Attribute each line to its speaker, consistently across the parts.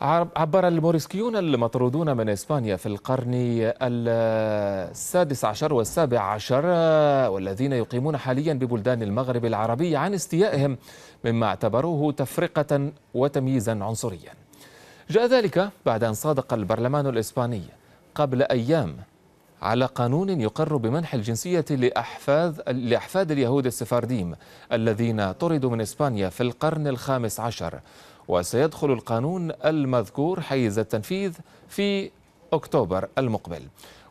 Speaker 1: عبر الموريسكيون المطرودون من إسبانيا في القرن السادس عشر والسابع عشر والذين يقيمون حاليا ببلدان المغرب العربي عن استيائهم مما اعتبروه تفرقة وتمييزا عنصريا جاء ذلك بعد أن صادق البرلمان الإسباني قبل أيام على قانون يقر بمنح الجنسية لأحفاد, لأحفاد اليهود السفارديم الذين طردوا من إسبانيا في القرن الخامس عشر وسيدخل القانون المذكور حيز التنفيذ في أكتوبر المقبل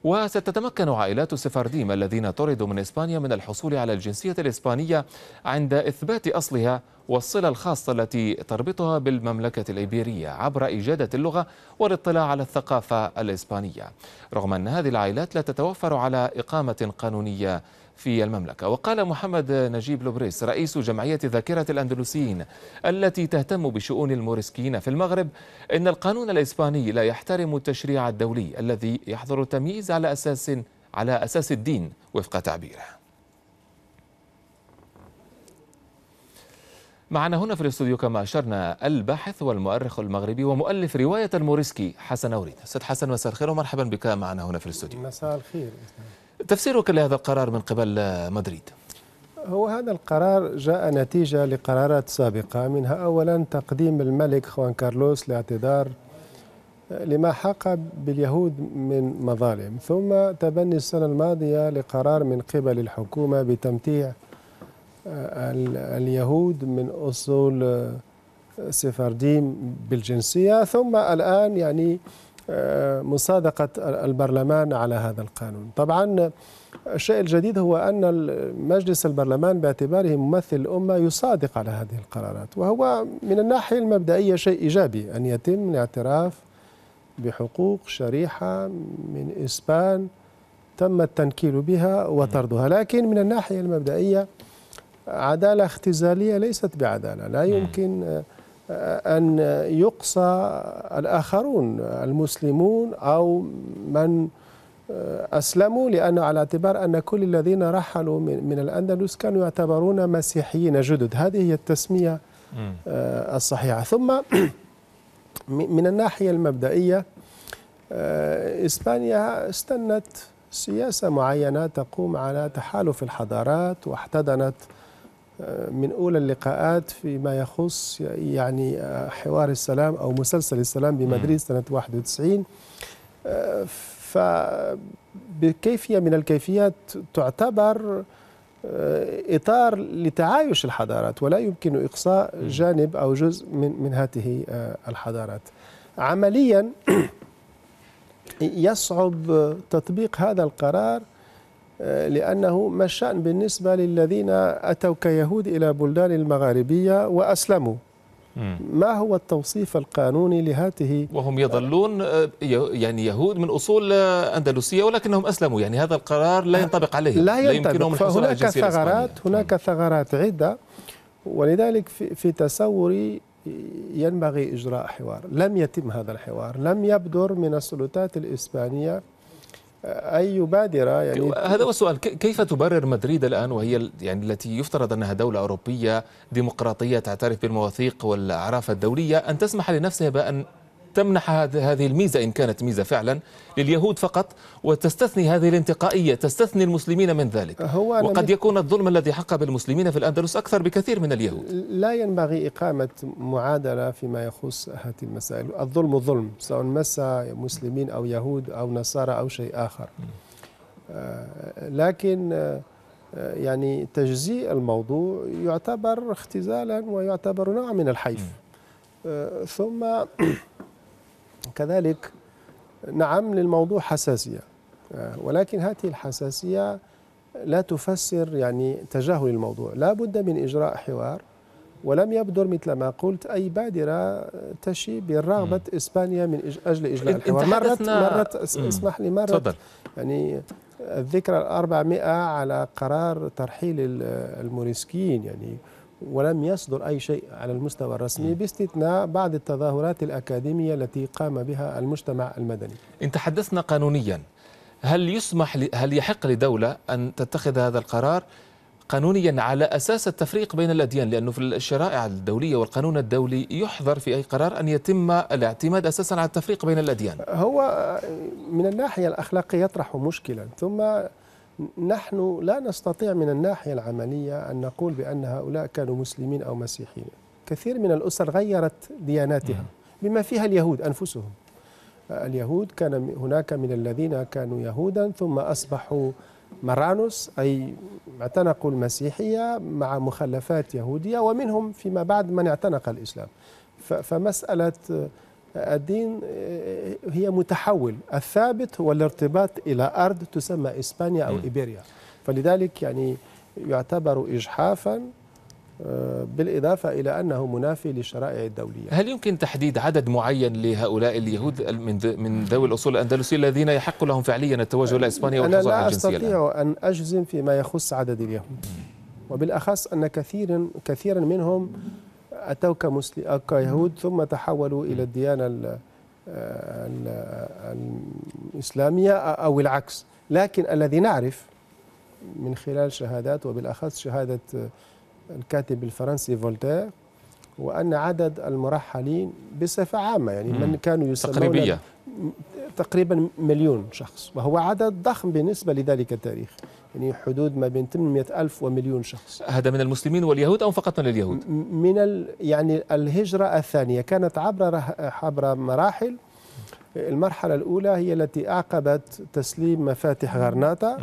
Speaker 1: وستتمكن عائلات السفارديم الذين طردوا من إسبانيا من الحصول على الجنسية الإسبانية عند إثبات أصلها والصلة الخاصة التي تربطها بالمملكة الإيبيرية عبر إجادة اللغة والاطلاع على الثقافة الإسبانية رغم أن هذه العائلات لا تتوفر على إقامة قانونية في المملكة وقال محمد نجيب لوبريس رئيس جمعية ذاكرة الأندلسيين التي تهتم بشؤون الموريسكيين في المغرب إن القانون الإسباني لا يحترم التشريع الدولي الذي يحظر التمييز على أساس على أساس الدين وفق تعبيره معنا هنا في الاستوديو كما أشرنا الباحث والمؤرخ المغربي ومؤلف رواية الموريسكي حسن أوريد أستاذ حسن مساء الخير ومرحبا بك معنا هنا في الاستوديو مساء الخير تفسيرك لهذا القرار من قبل مدريد
Speaker 2: هو هذا القرار جاء نتيجة لقرارات سابقة منها أولا تقديم الملك خوان كارلوس لاعتذار لما حق باليهود من مظالم ثم تبني السنة الماضية لقرار من قبل الحكومة بتمتيع آه، اليهود من أصول آه، سفارديم بالجنسية ثم الآن يعني آه، مصادقة البرلمان على هذا القانون طبعا الشيء الجديد هو أن مجلس البرلمان باعتباره ممثل الأمة يصادق على هذه القرارات وهو من الناحية المبدئية شيء إيجابي أن يتم الاعتراف بحقوق شريحة من إسبان تم التنكيل بها وطردها لكن من الناحية المبدئية عدالة اختزالية ليست بعدالة لا يمكن أن يقصى الآخرون المسلمون أو من آه، أسلموا لأن على اعتبار أن كل الذين رحلوا من الأندلس كانوا يعتبرون مسيحيين جدد هذه هي التسمية آه، الصحيحة ثم من الناحية المبدئية آه، إسبانيا استنت سياسة معينة تقوم على تحالف الحضارات واحتضنت آه، من أولى اللقاءات فيما يخص يعني آه، حوار السلام أو مسلسل السلام بمدريد سنة 91 آه، فبكيفية من الكيفيات تعتبر إطار لتعايش الحضارات ولا يمكن إقصاء جانب أو جزء من, من هذه الحضارات عمليا يصعب تطبيق هذا القرار آه، لأنه ما الشأن بالنسبة للذين أتوا كيهود إلى بلدان المغاربية وأسلموا ما هو التوصيف القانوني لهاته
Speaker 1: وهم يظلون آه، يعني يهود من أصول آه، أندلسية ولكنهم أسلموا يعني هذا القرار لا ينطبق عليهم لا ينطبق لا يمكنهم الحصول على ثغرات
Speaker 2: هناك ثغرات عدة ولذلك في تصوري ينبغي إجراء حوار لم يتم هذا الحوار لم يبدر من السلطات الإسبانية اي مبادره يعني
Speaker 1: هذا هو السؤال كيف تبرر مدريد الان وهي يعني التي يفترض انها دوله اوروبيه ديمقراطيه تعترف بالمواثيق والاعراف الدوليه ان تسمح لنفسها بان تمنح هذه الميزة إن كانت ميزة فعلا لليهود فقط وتستثني هذه الانتقائية تستثني المسلمين من ذلك هو وقد يكون الظلم الذي حق بالمسلمين في الأندلس أكثر بكثير من اليهود
Speaker 2: لا ينبغي إقامة معادلة فيما يخص هذه المسائل الظلم ظلم سواء مس مسلمين أو يهود أو نصارى أو شيء آخر آه، لكن آه، يعني تجزيء الموضوع يعتبر اختزالا ويعتبر نوع من الحيف آه، ثم كذلك نعم للموضوع حساسية آه، ولكن هذه الحساسية لا تفسر يعني تجاهل الموضوع لا بد من إجراء حوار ولم يبدر مثل ما قلت أي بادرة تشي برغبة إسبانيا من أجل إجلاء الحوار مرت, مرت اسمح لي مرت صدر. يعني الذكرى ال ال400 على قرار ترحيل الموريسكيين يعني ولم يصدر أي شيء على المستوى الرسمي باستثناء بعض التظاهرات الأكاديمية التي قام بها المجتمع المدني
Speaker 1: إن تحدثنا قانونيا هل يسمح ل... هل يحق لدولة أن تتخذ هذا القرار قانونيا على أساس التفريق بين الأديان لأنه في الشرائع الدولية والقانون الدولي يحظر في أي قرار أن يتم الاعتماد أساسا على التفريق بين الأديان
Speaker 2: هو آه، من الناحية الأخلاقية يطرح مشكلا ثم نحن لا نستطيع من الناحية العملية أن نقول بأن هؤلاء كانوا مسلمين أو مسيحيين كثير من الأسر غيرت دياناتها بما فيها اليهود أنفسهم اليهود كان هناك من الذين كانوا يهودا ثم أصبحوا مرانوس أي اعتنقوا المسيحية مع مخلفات يهودية ومنهم فيما بعد من اعتنق الإسلام فمسألة الدين آه، هي متحول الثابت هو الارتباط إلى أرض تسمى إسبانيا أو إيبيريا فلذلك يعني يعتبر إجحافا آه، بالإضافة إلى أنه منافي للشرائع الدولية
Speaker 1: هل يمكن تحديد عدد معين لهؤلاء اليهود من ذوي الأصول الأندلسية الذين يحق لهم فعليا التوجه إلى إسبانيا أنا لا أستطيع
Speaker 2: الآن. أن أجزم فيما يخص عدد اليهود وبالأخص أن كثيرا كثيرا منهم أتوا كمسلم كيهود ثم تحولوا إلى الديانة الإسلامية أو العكس لكن الذي نعرف من خلال شهادات وبالأخص شهادة الكاتب الفرنسي فولتير وأن عدد المرحلين بصفة عامة يعني من كانوا يسمون تقريبية تقريبا مليون شخص وهو عدد ضخم بالنسبة لذلك التاريخ يعني حدود ما بين 800 ألف ومليون شخص
Speaker 1: هذا من المسلمين واليهود أو فقط من اليهود؟
Speaker 2: من ال يعني الهجرة الثانية كانت عبر, عبر مراحل المرحلة الأولى هي التي أعقبت تسليم مفاتح غرناطة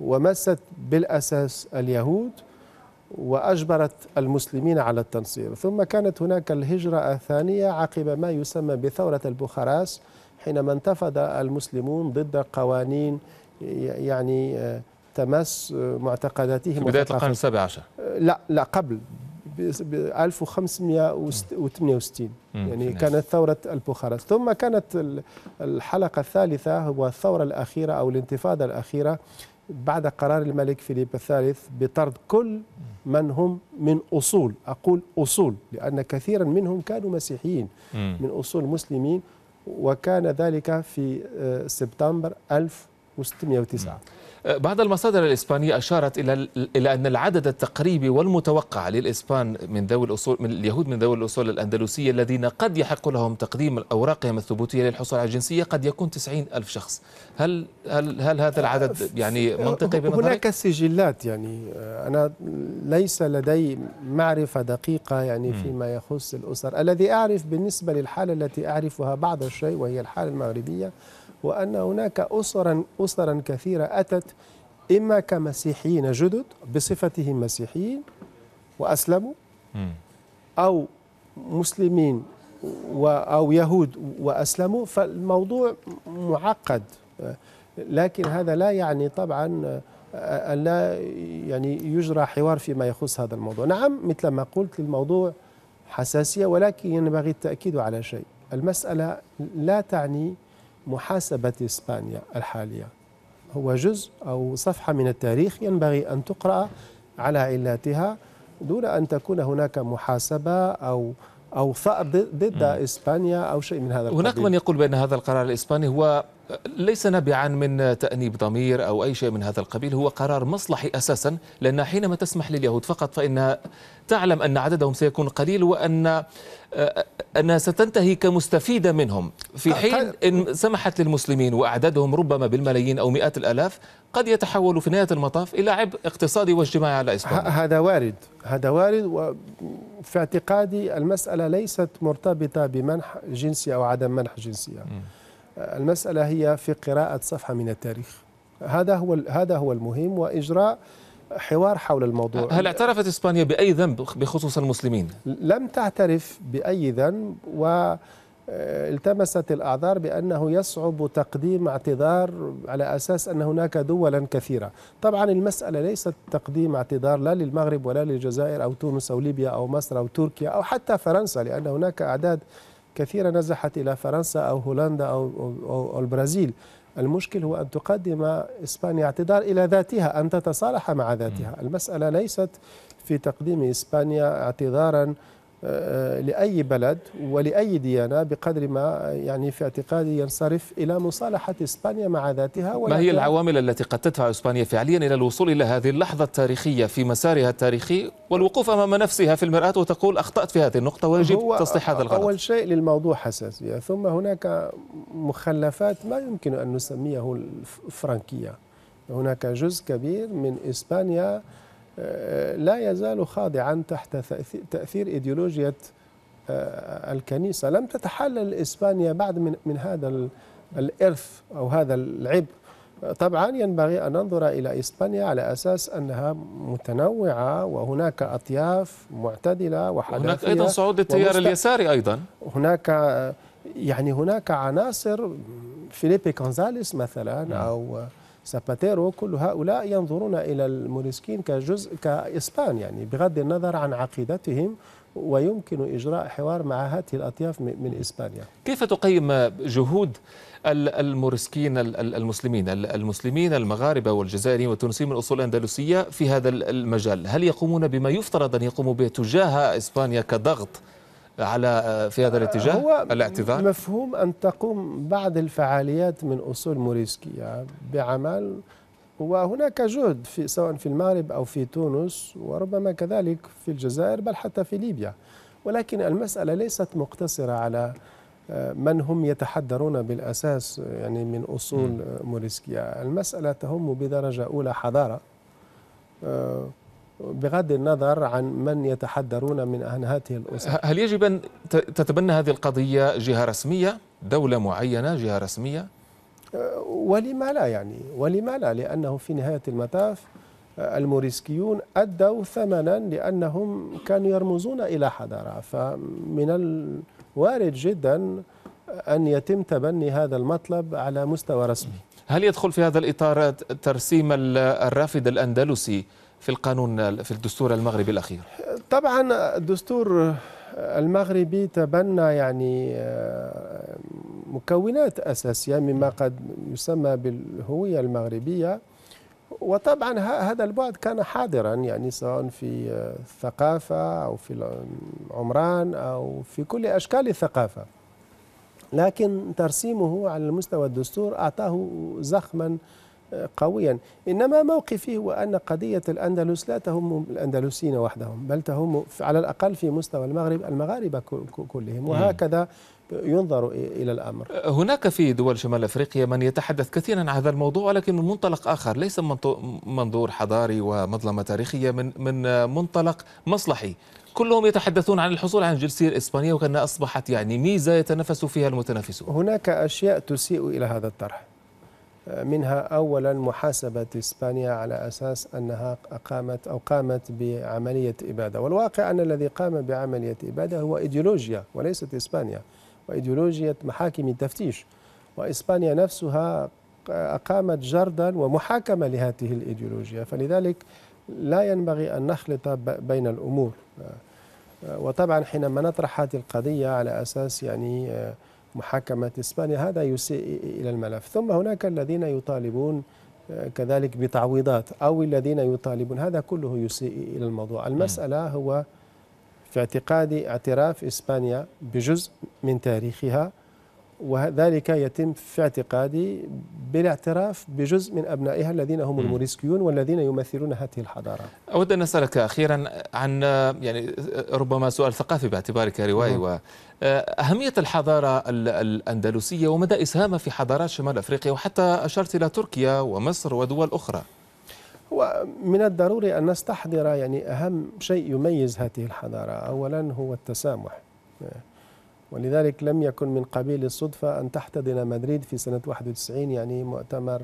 Speaker 2: ومست بالأساس اليهود وأجبرت المسلمين على التنصير ثم كانت هناك الهجرة الثانية عقب ما يسمى بثورة البخارس حينما انتفض المسلمون ضد قوانين يعني آه، تمس معتقداتهم في بداية القرن السابع عشر آه، لا لا قبل ب 1568 يعني كانت ثورة البخاراس ثم كانت الحلقة الثالثة هو الثورة الأخيرة أو الانتفاضة الأخيرة بعد قرار الملك فيليب الثالث بطرد كل من هم من أصول أقول أصول لأن كثيرا منهم كانوا مسيحيين من أصول مسلمين وكان ذلك في آه، سبتمبر 1609
Speaker 1: أه، بعض المصادر الإسبانية أشارت إلى إلى أن العدد التقريبي والمتوقع للإسبان من ذوي الأصول من اليهود من ذوي الأصول الأندلسية الذين قد يحق لهم تقديم أوراقهم الثبوتية للحصول على الجنسية قد يكون 90 ألف شخص هل هل هل هذا العدد أه، يعني منطقي بنظرك؟ هناك
Speaker 2: سجلات يعني أه، أنا ليس لدي معرفة دقيقة يعني فيما يخص الأسر الذي أعرف بالنسبة للحالة التي أعرفها بعض الشيء وهي الحالة المغربية وأن هناك أسرا, أسرا كثيرة أتت إما كمسيحيين جدد بصفتهم مسيحيين وأسلموا أو مسلمين أو يهود وأسلموا فالموضوع معقد لكن هذا لا يعني طبعا آه، لا يعني يجرى حوار فيما يخص هذا الموضوع نعم مثل ما قلت للموضوع حساسية ولكن ينبغي التأكيد على شيء المسألة لا تعني محاسبة إسبانيا الحالية هو جزء أو صفحة من التاريخ ينبغي أن تقرأ على علاتها دون أن تكون هناك محاسبة أو أو ضد إسبانيا أو شيء من هذا القبيل هناك من
Speaker 1: يقول بأن هذا القرار الإسباني هو ليس نابعا من تأنيب ضمير أو أي شيء من هذا القبيل هو قرار مصلحي أساسا لأن حينما تسمح لليهود فقط فإنها تعلم أن عددهم سيكون قليل وأن آه، أنها ستنتهي كمستفيدة منهم في حين إن سمحت للمسلمين وأعدادهم ربما بالملايين أو مئات الآلاف قد يتحول في نهاية المطاف إلى عبء اقتصادي واجتماعي على إسبانيا هذا وارد
Speaker 2: هذا وارد وفي اعتقادي المسألة ليست مرتبطة بمنح جنسي أو عدم منح جنسية م. المسألة هي في قراءة صفحة من التاريخ هذا هو هذا هو المهم وإجراء حوار حول الموضوع هل
Speaker 1: اعترفت إسبانيا بأي ذنب بخصوص المسلمين؟ لم تعترف
Speaker 2: بأي ذنب و آه، التمست الاعذار بانه يصعب تقديم اعتذار على اساس ان هناك دولا كثيره، طبعا المساله ليست تقديم اعتذار لا للمغرب ولا للجزائر او تونس او ليبيا او مصر او تركيا او حتى فرنسا لان هناك اعداد كثيرة نزحت إلى فرنسا أو هولندا أو, أو, أو البرازيل المشكل هو أن تقدم إسبانيا اعتذار إلى ذاتها أن تتصالح مع ذاتها المسألة ليست في تقديم إسبانيا اعتذارا لأي بلد ولأي ديانة بقدر ما يعني في اعتقادي ينصرف إلى مصالحة إسبانيا مع ذاتها ما هي
Speaker 1: العوامل التي قد تدفع إسبانيا فعليا إلى الوصول إلى هذه اللحظة التاريخية في مسارها التاريخي والوقوف أمام نفسها في المرآة وتقول أخطأت في هذه النقطة ويجب تصليح هذا الغلط
Speaker 2: أول شيء للموضوع حساسية ثم هناك مخلفات ما يمكن أن نسميه الفرنكية هناك جزء كبير من إسبانيا لا يزال خاضعا تحت تأثير إيديولوجية آه، الكنيسة لم تتحلل إسبانيا بعد من, من هذا الإرث أو هذا العبء طبعا ينبغي أن ننظر إلى إسبانيا على أساس أنها متنوعة وهناك أطياف معتدلة وحداثية هناك أيضا صعود للتيار اليساري أيضا هناك يعني هناك عناصر فيليبي كونزاليس مثلا نعم. أو ساباتيرو كل هؤلاء ينظرون إلى الموريسكين كجزء كإسبان يعني بغض النظر عن عقيدتهم ويمكن إجراء حوار مع هذه الأطياف من إسبانيا
Speaker 1: كيف تقيم جهود الموريسكين المسلمين المسلمين المغاربة والجزائريين والتونسيين من أصول أندلسية في هذا المجال هل يقومون بما يفترض أن يقوموا به تجاه إسبانيا كضغط على آه، في هذا الاتجاه هو الاعتذار
Speaker 2: مفهوم أن تقوم بعض الفعاليات من أصول موريسكية بعمل وهناك جهد في سواء في المغرب أو في تونس وربما كذلك في الجزائر بل حتى في ليبيا ولكن المسألة ليست مقتصرة على آه، من هم يتحدرون بالأساس يعني من أصول موريسكية المسألة تهم بدرجة أولى حضارة آه، بغض النظر عن من يتحدرون من عن هذه الأسر هل
Speaker 1: يجب أن تتبنى هذه القضية جهة رسمية دولة معينة جهة رسمية
Speaker 2: أه، ولما لا يعني ولما لا لأنه في نهاية المطاف أه، الموريسكيون أدوا ثمنا لأنهم كانوا يرمزون إلى حضارة فمن الوارد جدا أن يتم تبني هذا المطلب على مستوى
Speaker 1: رسمي هل يدخل في هذا الإطار ترسيم الرافد الأندلسي في القانون في الدستور المغربي الأخير
Speaker 2: طبعا الدستور المغربي تبنى يعني آه، مكونات أساسية مما قد يسمى بالهوية المغربية وطبعا هذا البعد كان حاضرا يعني سواء في آه، الثقافة أو في العمران أو في كل أشكال الثقافة لكن ترسيمه على المستوى الدستور أعطاه زخما قويا إنما موقفي هو أن قضية الأندلس لا تهم الأندلسيين وحدهم بل تهم على الأقل في مستوى المغرب المغاربة كلهم وهكذا ينظر إلى الأمر
Speaker 1: هناك في دول شمال أفريقيا من يتحدث كثيرا عن هذا الموضوع ولكن من منطلق آخر ليس منظور حضاري ومظلمة تاريخية من, من منطلق مصلحي كلهم يتحدثون عن الحصول على الجنسية الإسبانية وكأنها أصبحت يعني ميزة يتنافس فيها المتنافسون
Speaker 2: هناك أشياء تسيء إلى هذا الطرح منها أولا محاسبة إسبانيا على أساس أنها أقامت أو قامت بعملية إبادة والواقع أن الذي قام بعملية إبادة هو إيديولوجيا وليست إسبانيا وإيديولوجيا محاكم التفتيش وإسبانيا نفسها أقامت جردا ومحاكمة لهذه الإيديولوجيا فلذلك لا ينبغي أن نخلط بين الأمور آه، آه، وطبعا حينما نطرح هذه القضية على أساس يعني آه، محاكمة إسبانيا هذا يسيء إلى الملف ثم هناك الذين يطالبون آه، كذلك بتعويضات أو الذين يطالبون هذا كله يسيء إلى الموضوع المسألة هو في اعتقادي اعتراف إسبانيا بجزء من تاريخها وذلك يتم في اعتقادي بالاعتراف بجزء من أبنائها الذين هم الموريسكيون والذين يمثلون هذه الحضارة
Speaker 1: أود أن أسألك أخيرا عن يعني ربما سؤال ثقافي باعتبارك روائي وأهمية الحضارة الأندلسية ومدى إسهامها في حضارات شمال أفريقيا وحتى أشرت إلى تركيا ومصر ودول أخرى
Speaker 2: هو من الضروري أن نستحضر يعني أهم شيء يميز هذه الحضارة أولا هو التسامح ولذلك لم يكن من قبيل الصدفة أن تحتضن مدريد في سنة 91 يعني مؤتمر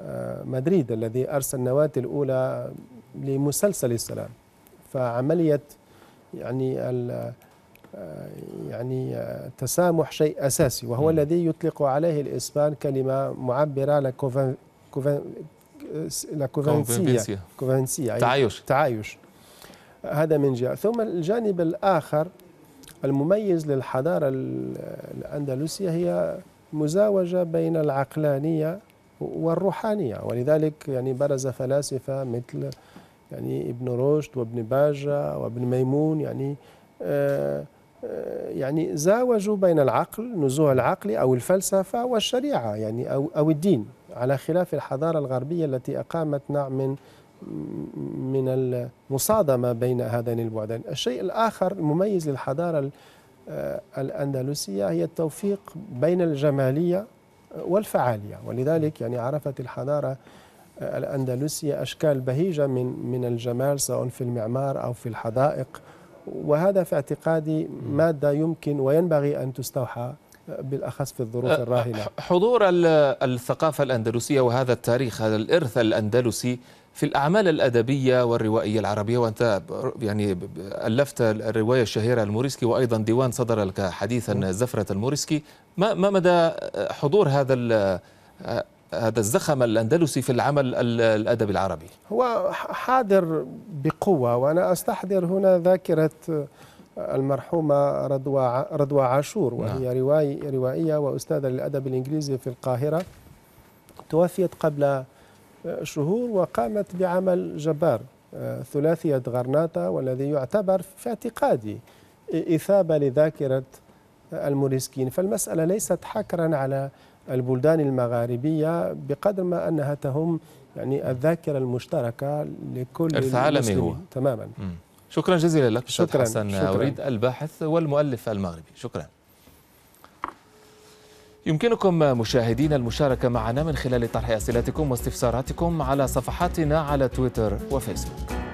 Speaker 2: آه، مدريد الذي أرسل النواة الأولى لمسلسل السلام فعملية يعني آه، يعني آه، تسامح شيء أساسي وهو م. الذي يطلق عليه الإسبان كلمة معبرة لكوفن كوفن لكوفنسية كوفنسية أيوة. تعايش تعايش هذا من جهة ثم الجانب الآخر المميز للحضارة الأندلسية هي مزاوجة بين العقلانية والروحانية ولذلك يعني برز فلاسفة مثل يعني ابن رشد وابن باجة وابن ميمون يعني آه، آه، يعني زاوجوا بين العقل نزوع العقل أو الفلسفة والشريعة يعني أو, أو الدين على خلاف الحضارة الغربية التي أقامت نوع من من المصادمة بين هذين البعدين الشيء الآخر المميز للحضارة آه، الأندلسية هي التوفيق بين الجمالية والفعالية ولذلك يعني عرفت الحضارة آه، الأندلسية أشكال بهيجة من من الجمال سواء في المعمار أو في الحدائق وهذا في اعتقادي مادة يمكن وينبغي أن تستوحى آه، بالأخص في الظروف الراهنة
Speaker 1: حضور الثقافة الأندلسية وهذا التاريخ هذا الإرث الأندلسي في الأعمال الأدبية والروائية العربية وأنت يعني ألفت الرواية الشهيرة الموريسكي وأيضا ديوان صدر لك حديثا نعم. زفرة الموريسكي ما, ما مدى حضور هذا هذا الزخم الأندلسي في العمل الأدبي العربي
Speaker 2: هو حاضر بقوة وأنا أستحضر هنا ذاكرة المرحومة رضوى رضوى عاشور وهي نعم. رواي روائية وأستاذة للأدب الإنجليزي في القاهرة توفيت قبل شهور وقامت بعمل جبار آه، ثلاثية غرناطة والذي يعتبر في اعتقادي إثابة لذاكرة الموريسكين فالمسألة ليست حكرا على البلدان المغاربية بقدر ما أنها تهم يعني الذاكرة المشتركة لكل إرث عالمي هو
Speaker 1: تماما م. شكرا جزيلا لك شكرا حسن شكرا. أريد الباحث والمؤلف المغربي شكرا يمكنكم مشاهدينا المشاركة معنا من خلال طرح أسئلتكم واستفساراتكم على صفحاتنا على تويتر وفيسبوك